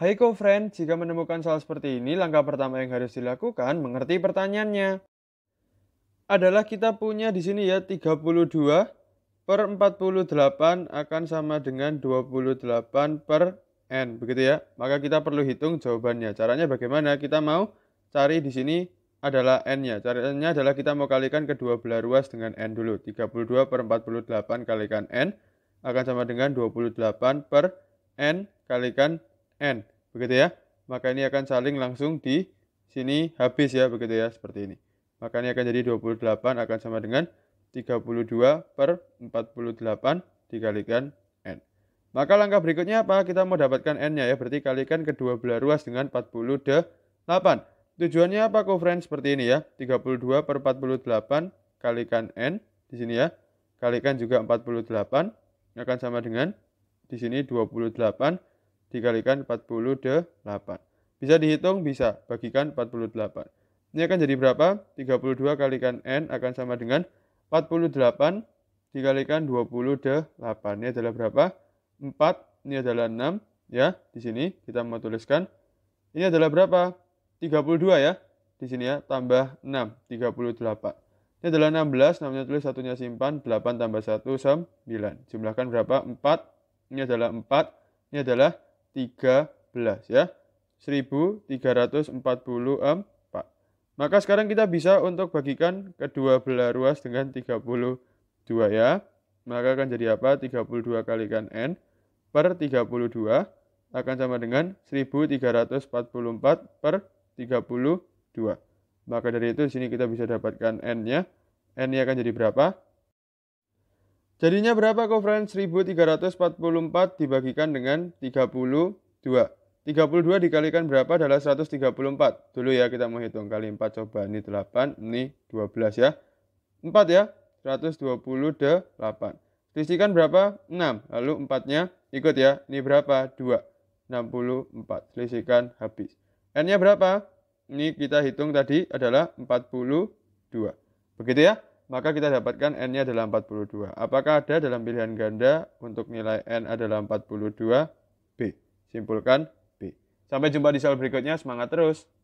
Hai co-friend, jika menemukan soal seperti ini, langkah pertama yang harus dilakukan mengerti pertanyaannya. Adalah kita punya di sini ya 32 per 48 akan sama dengan 28 per n, begitu ya. Maka kita perlu hitung jawabannya. Caranya bagaimana? Kita mau cari di sini adalah n-nya. Caranya adalah kita mau kalikan kedua belah ruas dengan n dulu. 32 per 48 kalikan n akan sama dengan 28 per n kalikan n begitu ya. Maka ini akan saling langsung di sini habis ya, begitu ya, seperti ini. Maka ini akan jadi 28 akan sama dengan 32 per 48 dikalikan N. Maka langkah berikutnya apa? Kita mau dapatkan N-nya ya, berarti kalikan kedua belah ruas dengan 48. Tujuannya apa kofren seperti ini ya? 32 per 48 kalikan N di sini ya. Kalikan juga 48 akan sama dengan di sini 28 dikalikan 48. Bisa dihitung? Bisa. Bagikan 48. Ini akan jadi berapa? 32 kalikan N akan sama dengan 48 dikalikan 28. Ini adalah berapa? 4, ini adalah 6. Ya, di sini kita mau tuliskan. Ini adalah berapa? 32 ya. Di sini ya, tambah 6, 38. Ini adalah 16, namanya tulis, satunya simpan, 8 tambah 1, 9. Jumlahkan berapa? 4, ini adalah 4, ini adalah 13 ya. 1344. Maka sekarang kita bisa untuk bagikan kedua belah ruas dengan 32 ya. Maka akan jadi apa? 32 kalikan N per 32 akan sama dengan 1344 per 32. Maka dari itu di sini kita bisa dapatkan N-nya. N-nya akan jadi berapa? Jadinya berapa kofren? 1344 dibagikan dengan 32? 32 dikalikan berapa adalah 134. Dulu ya kita mau hitung kali 4 coba ini 8, ini 12 ya. 4 ya, 128. Selisihkan berapa? 6. Lalu 4-nya ikut ya. Ini berapa? 2. 64. Selisihkan habis. N-nya berapa? Ini kita hitung tadi adalah 42. Begitu ya maka kita dapatkan N-nya adalah 42. Apakah ada dalam pilihan ganda untuk nilai N adalah 42? B. Simpulkan B. Sampai jumpa di soal berikutnya, semangat terus!